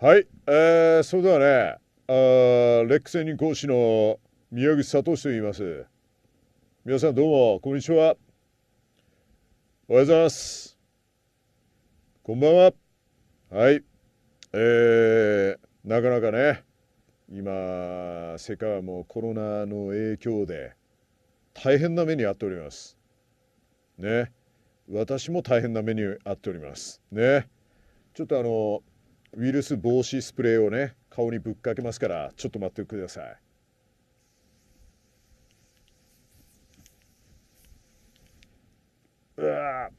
はい、えー、それではね、あレック専ン講師の宮口聡と言います。皆さんどうも、こんにちは。おはようございます。こんばんは。はい、えー、なかなかね、今、世界はもうコロナの影響で大変な目に遭っております。ね、私も大変な目に遭っております。ね、ちょっとあの、ウイルス防止スプレーをね顔にぶっかけますからちょっと待ってくださいうわ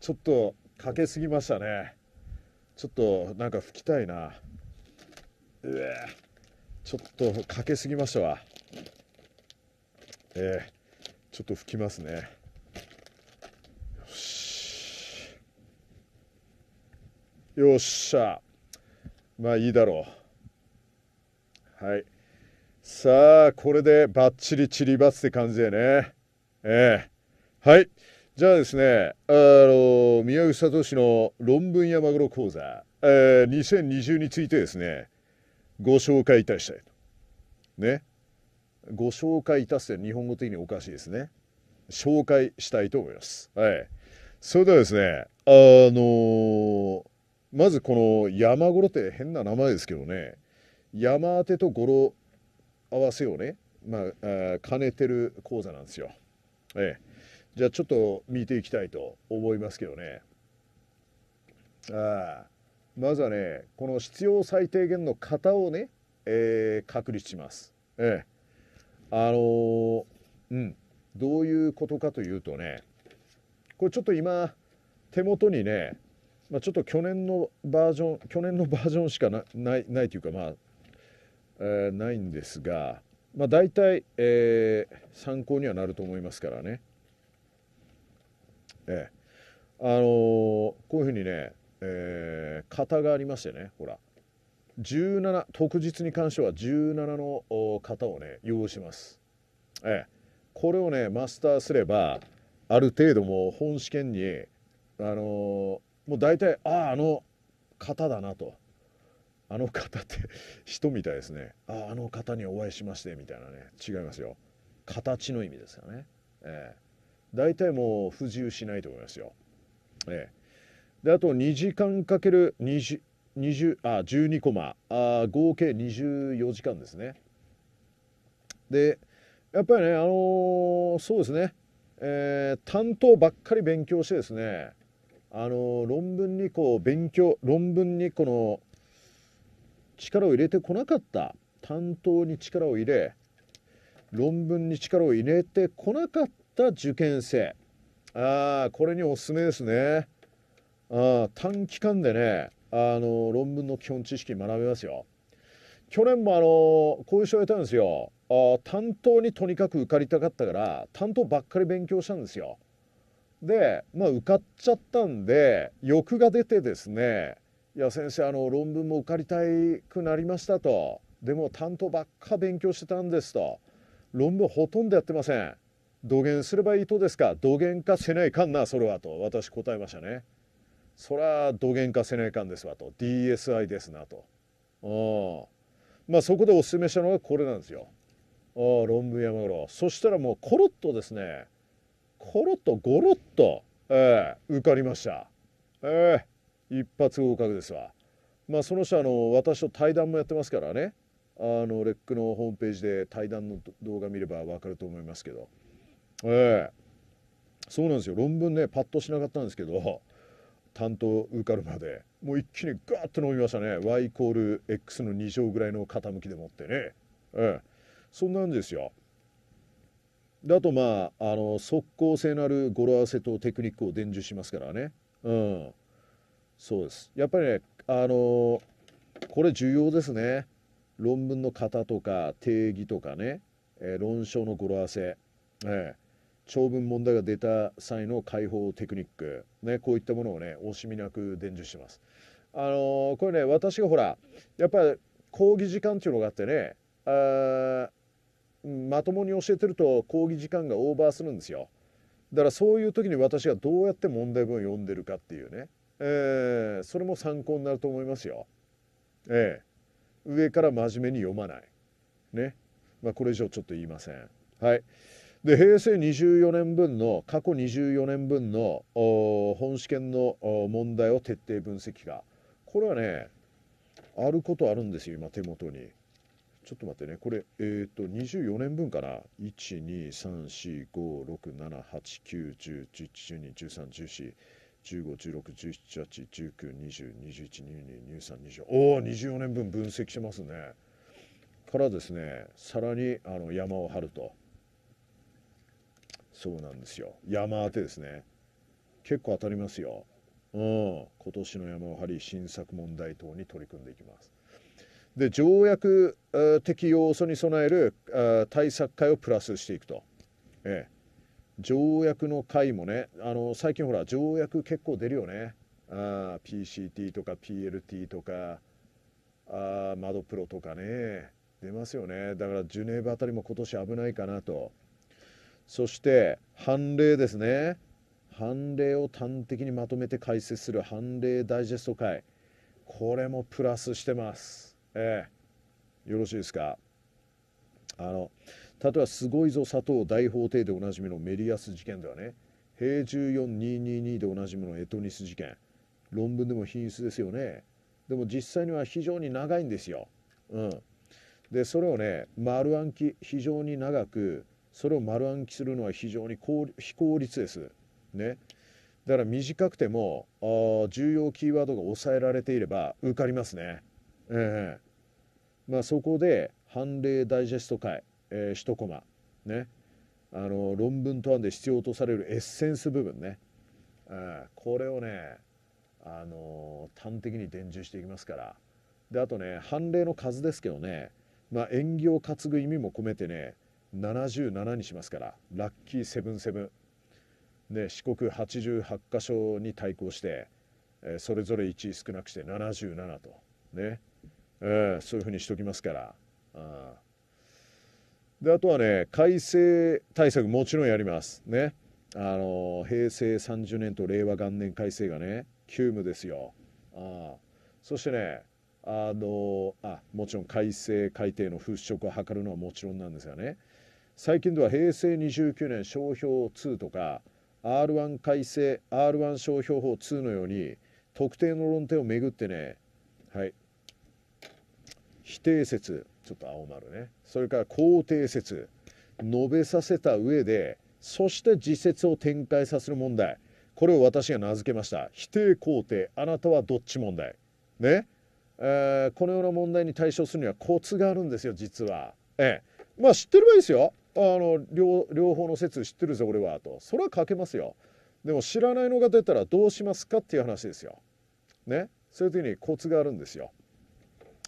ちょっとかけすぎましたねちょっとなんか拭きたいなうわちょっとかけすぎましたわええー、ちょっと拭きますねよっしゃ。まあいいだろう。はい。さあ、これでバッチリチリバツって感じよね。ええはい。じゃあですね、あの、宮内聡の論文やマグロ講座、えー、2020についてですね、ご紹介いたしたいと。ね。ご紹介いたすって日本語的におかしいですね。紹介したいと思います。はい。それではですね、あのーまずこの山ごろって変な名前ですけどね山当てと語呂合わせをね、まあ、兼ねてる講座なんですよ。ええ、じゃあちょっと見ていきたいと思いますけどね。あまずはねこの必要最低限の型をね、えー、確立します。ええ、あのー、うんどういうことかというとねこれちょっと今手元にねまあ、ちょっと去年のバージョン去年のバージョンしかなないないというかまあ、えー、ないんですが、まあ、大体、えー、参考にはなると思いますからね。えー、あのこういうふうにね、えー、型がありましてねほら17特実に関しては17の型をね用意します。ええ、これをねマスターすればある程度も本試験にあのもう大体あああの方だなとあの方って 人みたいですねあああの方にお会いしましてみたいなね違いますよ形の意味ですよね、えー、大体もう不自由しないと思いますよ、えー、であと2時間かける20あ12コマあ合計24時間ですねでやっぱりねあのー、そうですね、えー、担当ばっかり勉強してですねあの論文にこう勉強論文にこの力を入れてこなかった担当に力を入れ論文に力を入れてこなかった受験生あこれにおすすめですねあ短期間でねあの論文の基本知識学べますよ去年もあのこういう人がいたんですよあ担当にとにかく受かりたかったから担当ばっかり勉強したんですよで、まあ、受かっちゃったんで欲が出てですね「いや先生あの論文も受かりたくなりました」と「でも担当ばっか勉強してたんです」と「論文ほとんどやってません」「土源すればいいとですか土源化せないかんなそれは」と私答えましたね。そりゃ土源化せないかんですわと DSI ですなと。あまあそこでおすすめしたのがこれなんですよ。あ論文山五郎そしたらもうコロッとですねコロッとゴロッと、えー、受かりました。えー、一発合格ですわ。まあその人あの私と対談もやってますからねあのレックのホームページで対談の動画見れば分かると思いますけど、えー、そうなんですよ論文ねパッとしなかったんですけど担当受かるまでもう一気にガーッと伸びましたね y イコール x の2乗ぐらいの傾きでもってね、えー、そんなんですよ。であとまああの速攻性のある語呂合わせとテクニックを伝授しますからねうんそうですやっぱりねあのこれ重要ですね論文の型とか定義とかね、えー、論証の語呂合わせ、えー、長文問題が出た際の解放テクニック、ね、こういったものをね惜しみなく伝授します。あのー、これね私がほらやっぱり講義時間っていうのがあってねあまともに教えてると講義時間がオーバーするんですよだからそういう時に私がどうやって問題文を読んでるかっていうね、えー、それも参考になると思いますよええー、上から真面目に読まないねまあこれ以上ちょっと言いませんはいで平成24年分の過去24年分の本試験の問題を徹底分析がこれはねあることあるんですよ今手元にちょっと待ってねこれえっ、ー、と24年分かな1234567891011121314 15161718192021222324おお24年分分析してますねからですねさらにあの山を張るとそうなんですよ山当てですね結構当たりますようん今年の山を張り新作問題等に取り組んでいきますで条約的要素に備える対策会をプラスしていくと、ええ、条約の会もねあの最近ほら条約結構出るよねあ PCT とか PLT とかあ窓プロとかね出ますよねだからジュネーブあたりも今年危ないかなとそして判例ですね判例を端的にまとめて解説する判例ダイジェスト会これもプラスしてますえー、よろしいですかあの例えば「すごいぞ佐藤大法廷」でおなじみのメリアス事件ではね「平14222」でおなじみのエトニス事件論文でも品質ですよねでも実際には非常に長いんですよ。うん、でそれをね丸暗記非常に長くそれを丸暗記するのは非常に非効率です。ね、だから短くても重要キーワードが抑えられていれば受かりますね。えー、まあ、そこで判例ダイジェスト会、えー、1コマねあの論文と案で必要とされるエッセンス部分ね、うん、これをねあの端的に伝授していきますからであとね判例の数ですけどね、まあ、縁起を担ぐ意味も込めてね77にしますからラッキーセブンセブン、ね、四国88箇所に対抗して、えー、それぞれ1位少なくして77とねえー、そういうふうにしときますから。あであとはね改正対策もちろんやりますねあの平成30年と令和元年改正がね急務ですよあそしてねあのあもちろん改正改定の払拭を図るのはもちろんなんですがね最近では平成29年商標2とか R1 改正 R1 商標法2のように特定の論点をめぐってねはい否定説ちょっと青丸ねそれから肯定説述べさせた上でそして自説を展開させる問題これを私が名付けました否定肯定あなたはどっち問題ね、えー、このような問題に対処するにはコツがあるんですよ実はええまあ知ってればいいですよあの両両方の説知ってるぜ俺はとそれは書けますよでも知らないのが出たらどうしますかっていう話ですよねそういう時にコツがあるんですよ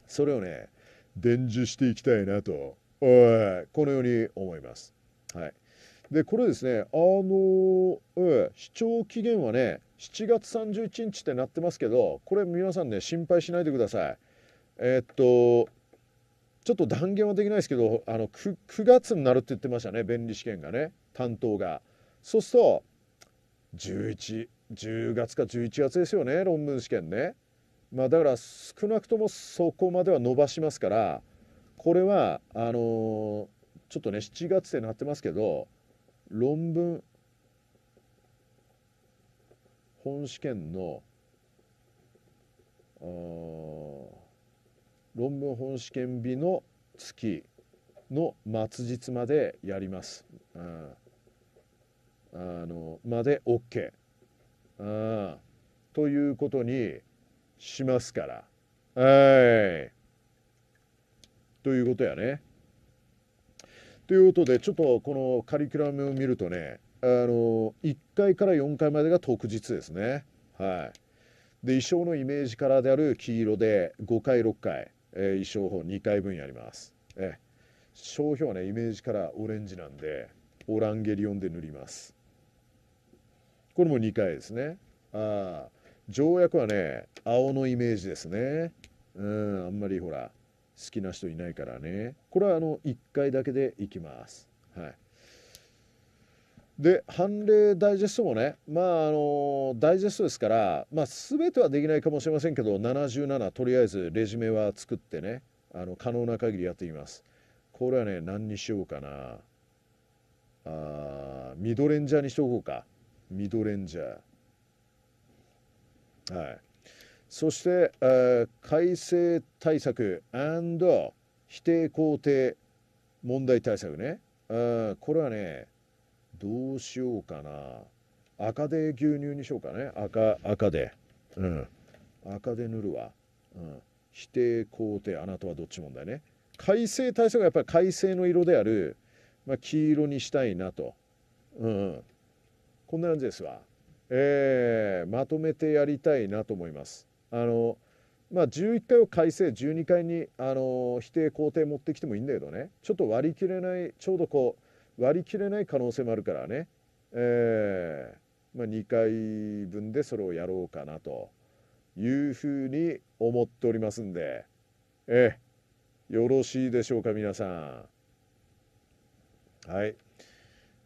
それをね伝授していきたいなとこのように思います。はい、でこれですねあの、え視聴期限はね7月31日ってなってますけどこれ皆さんね心配しないでください。えー、っとちょっと断言はできないですけどあの 9, 9月になるって言ってましたね便利試験がね担当が。そうすると1110月か11月ですよね論文試験ね。まあ、だから少なくともそこまでは伸ばしますからこれはあのー、ちょっとね7月でなってますけど論文本試験の論文本試験日の月の末日までやります。あのまで OK。あということにしますから。はい。ということやね。ということでちょっとこのカリキュラムを見るとねあの1回から4回までが特日ですね。はい、で衣装のイメージカラーである黄色で5回6回、えー、衣装法2回分やります。え商標はねイメージカラーオレンジなんでオランゲリオンで塗ります。これも2回ですね。ああ条約はね青のイメージですねうんあんまりほら好きな人いないからねこれはあの1回だけでいきますはいで判例ダイジェストもねまああのダイジェストですから、まあ、全てはできないかもしれませんけど77とりあえずレジュメは作ってねあの可能な限りやってみますこれはね何にしようかなあミドレンジャーにしとこうかミドレンジャーはい、そして、えー、改正対策否定肯定問題対策ねこれはねどうしようかな赤で牛乳にしようかね赤赤でうん赤で塗るわ、うん、否定肯定あなたはどっち問題ね改正対策はやっぱり改正の色である、まあ、黄色にしたいなと、うん、こんな感じですわ。えー、まとめてやりたいなと思います。あのまあ、11回を改正12回にあの否定肯定持ってきてもいいんだけどねちょっと割り切れないちょうどこう割り切れない可能性もあるからね、えーまあ、2回分でそれをやろうかなというふうに思っておりますんで、えー、よろしいでしょうか皆さん。はい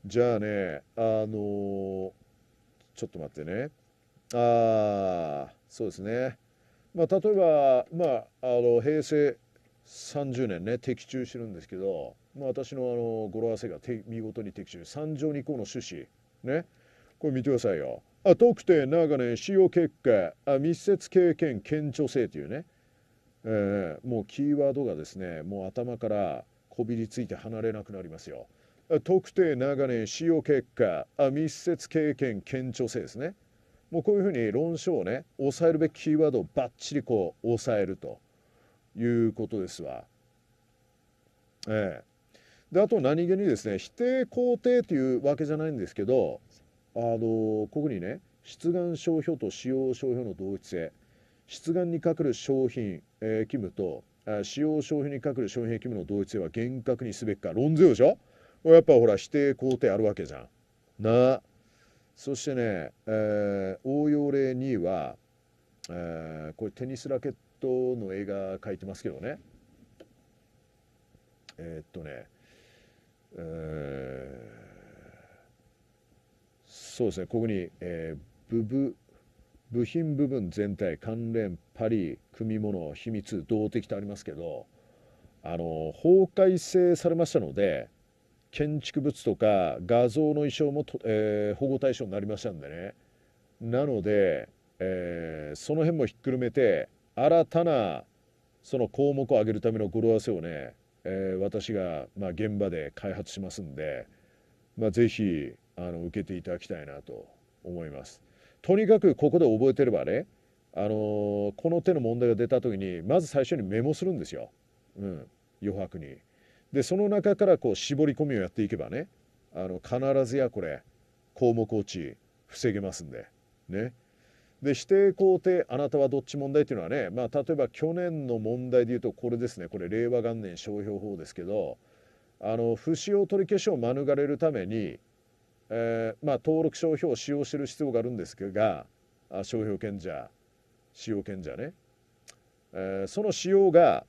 じゃあねあのーちょっと待ってねああそうですねまあ例えばまああの平成30年ね的中してるんですけど、まあ、私のあの語呂合わせが見事に的中三条二項の趣旨ねこれ見てくださいよあ特定長年使用結果あ密接経験顕著性というね、えー、もうキーワードがですねもう頭からこびりついて離れなくなりますよ。特定長年使用結果密接経験顕著性ですねもうこういうふうに論証をね抑えるべきキーワードをばっちりこう抑えるということですわ。ええ、であと何気にですね否定肯定というわけじゃないんですけどあのここにね出願商標と使用商標の同一性出願にかかる商品、えー、義務と使用商品にかかる商品義務の同一性は厳格にすべきか論ずるでしょやっぱほら指定工程あるわけじゃん。なそしてね、えー、応用例2は、えー、これテニスラケットの映画書いてますけどねえー、っとね、えー、そうですねここに、えー、部部部品部分全体関連パリ組物秘密動的とありますけどあの法改正されましたので建築物とか画像の衣装もと、えー、保護対象になりましたんでねなので、えー、その辺もひっくるめて新たなその項目を上げるための語呂合わせをね、えー、私が、まあ、現場で開発しますんで、まあ、是非あの受けていただきたいなと思います。とにかくここで覚えてればね、あのこの手の問題が出た時にまず最初にメモするんですよ、うん、余白に。でその中からこう絞り込みをやっていけばねあの必ずやこれ項目落ち防げますんでねで指定肯定あなたはどっち問題っていうのはね、まあ、例えば去年の問題でいうとこれですねこれ令和元年商標法ですけどあの不使用取り消しを免れるために、えー、まあ、登録商標を使用してる必要があるんですが商標権者使用権者ね、えー、その使用が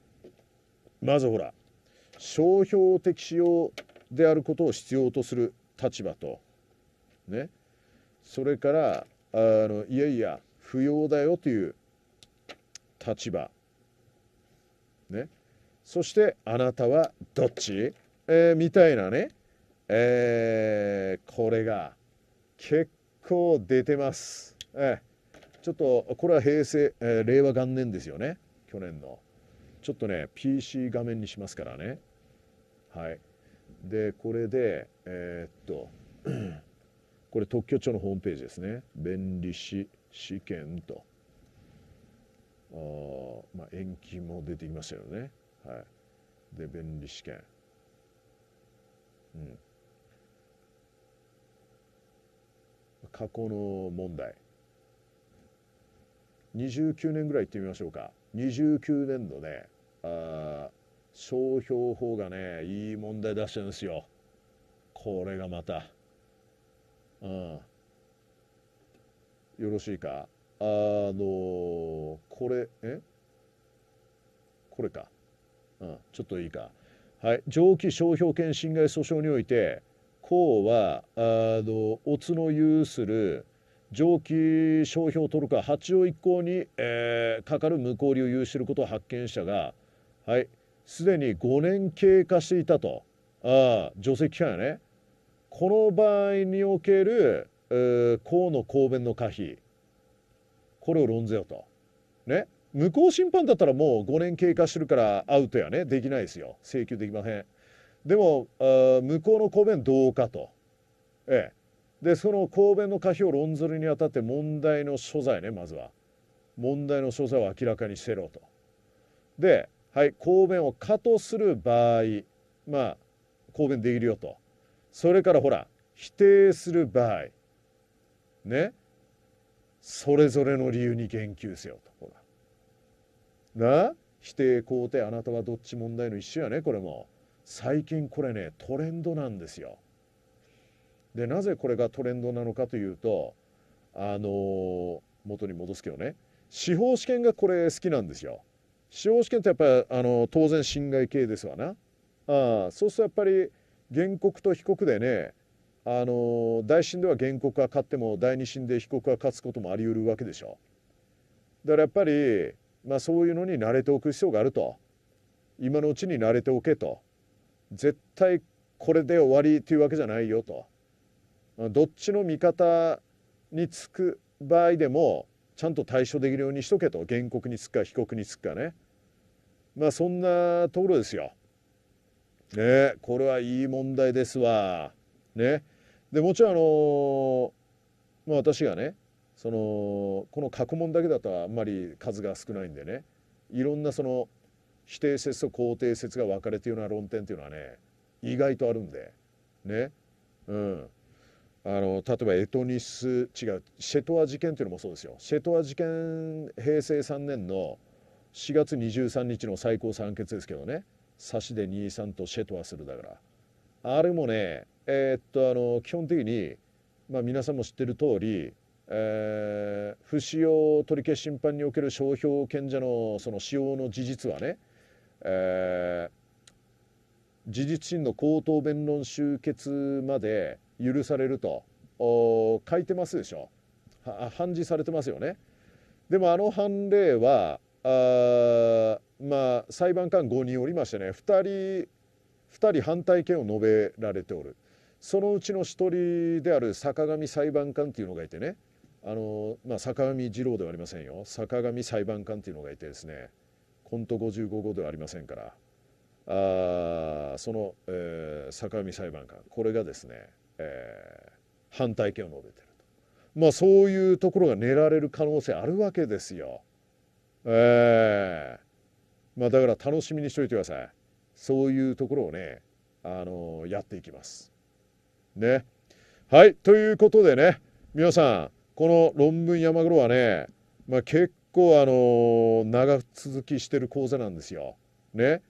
まずほら商標的使用であることを必要とする立場と、ね、それからあのいやいや不要だよという立場、ね、そしてあなたはどっち、えー、みたいなね、えー、これが結構出てます。えー、ちょっとこれは平成、えー、令和元年ですよね去年の。ちょっとね PC 画面にしますからね。はい、でこれでえー、っと これ特許庁のホームページですね弁理士試験とあ、まあ、延期も出てきましたよね、はい、で弁理試験うん過去の問題29年ぐらい行ってみましょうか29年度ねあ商標法がねいい問題出してるんですよこれがまたうんよろしいかあのこれえこれか、うん、ちょっといいかはい上記商標権侵害訴訟において公はあのオの有する上記商標取るか八王一項に、えー、かかる無効理を有していることを発見したがはいすでに5年経過していたとああ除斥期間やねこの場合における、えー、河野公弁の可否これを論ぜよとね無効審判だったらもう5年経過してるからアウトやねできないですよ請求できませんでもあ無効の公弁どうかとええでその公弁の可否を論ずるにあたって問題の所在ねまずは問題の所在を明らかにしてろとではい、抗弁を可とする場合、まあ、抗弁できるよと。それからほら、否定する場合、ね、それぞれの理由に言及せよと。ほら。な否定肯定あなたはどっち問題の一種やねこれも最近これねトレンドなんですよ。でなぜこれがトレンドなのかというとあのー、元に戻すけどね司法試験がこれ好きなんですよ。司法試験ってやっぱりあの当然侵害系ですわなあそうするとやっぱり原告と被告でねあの大審では原告が勝っても第二審で被告が勝つこともありうるわけでしょだからやっぱり、まあ、そういうのに慣れておく必要があると今のうちに慣れておけと絶対これで終わりというわけじゃないよとどっちの味方につく場合でもちゃんと対処できるようにしとけと原告につくか被告につくかねまあそんなところですよ。ねこれはいい問題ですわ。ね。でもちろんあのまあ、私がねそのこの過去問だけだとあんまり数が少ないんでねいろんなその否定説と肯定説が分かれているような論点っていうのはね意外とあるんでねうんあの例えばエトニス違うシェトア事件っていうのもそうですよシェトア事件平成3年の4月23日の最高三決ですけどね差しで2三とシェトワするだからあれもねえー、っとあの基本的に、まあ、皆さんも知ってる通り、えー、不使用取消審判における商標権者のその使用の事実はね、えー、事実審の口頭弁論終結まで許されると書いてますでしょ。は判事されてますよね。でもあの判例はあまあ裁判官5人おりましてね2人2人反対権を述べられておるそのうちの1人である坂上裁判官っていうのがいてねあの、まあ、坂上二郎ではありませんよ坂上裁判官っていうのがいてですねコント55号ではありませんからあその、えー、坂上裁判官これがですね、えー、反対権を述べてるとまあそういうところが狙られる可能性あるわけですよ。えー、まあだから楽しみにしといてくださいそういうところをねあのやっていきますねはいということでね皆さんこの論文山黒はね、まあ、結構あの長続きしてる講座なんですよね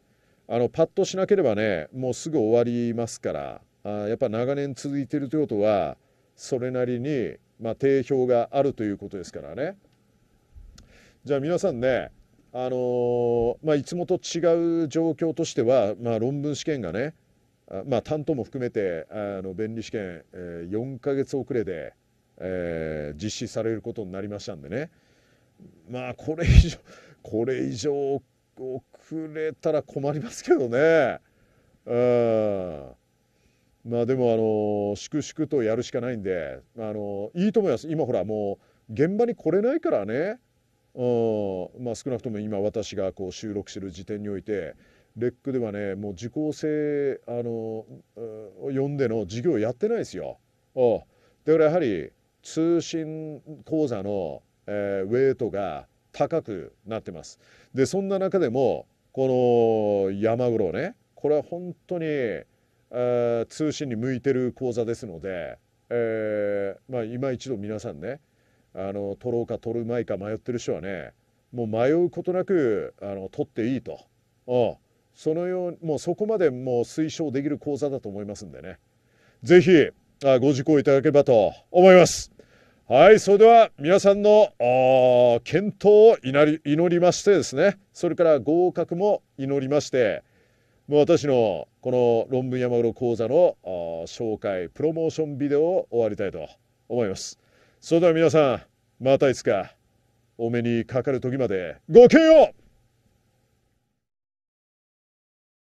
あのパッとしなければねもうすぐ終わりますからあやっぱ長年続いてるということはそれなりに、まあ、定評があるということですからねじゃあ皆さんねあのまあ、いつもと違う状況としては、まあ、論文試験がね、まあ、担当も含めてあの弁理試験、えー、4か月遅れで、えー、実施されることになりましたんでねまあこれ以上これ以上遅れたら困りますけどねうんまあでもあの粛々とやるしかないんであのいいと思います今ほらもう現場に来れないからねまあ、少なくとも今私がこう収録してる時点においてレックではねもう受講生あの呼んでの授業やってないですよ。だからやはり通信講座の、えー、ウェイトが高くなってます。でそんな中でもこの山黒ねこれは本当に、えー、通信に向いてる講座ですので、えーまあ、今一度皆さんねあの取ろうか取るまいか迷ってる人はねもう迷うことなくあの取っていいとああそのようもうそこまでもう推奨できる講座だと思いますんでね是非あご受講いただければと思いますはいそれでは皆さんの健闘を祈り祈りましてですねそれから合格も祈りましてもう私のこの論文山黒講座の紹介プロモーションビデオを終わりたいと思います。それでは皆さん、またいつか、お目にかかる時まで、ごきげんよう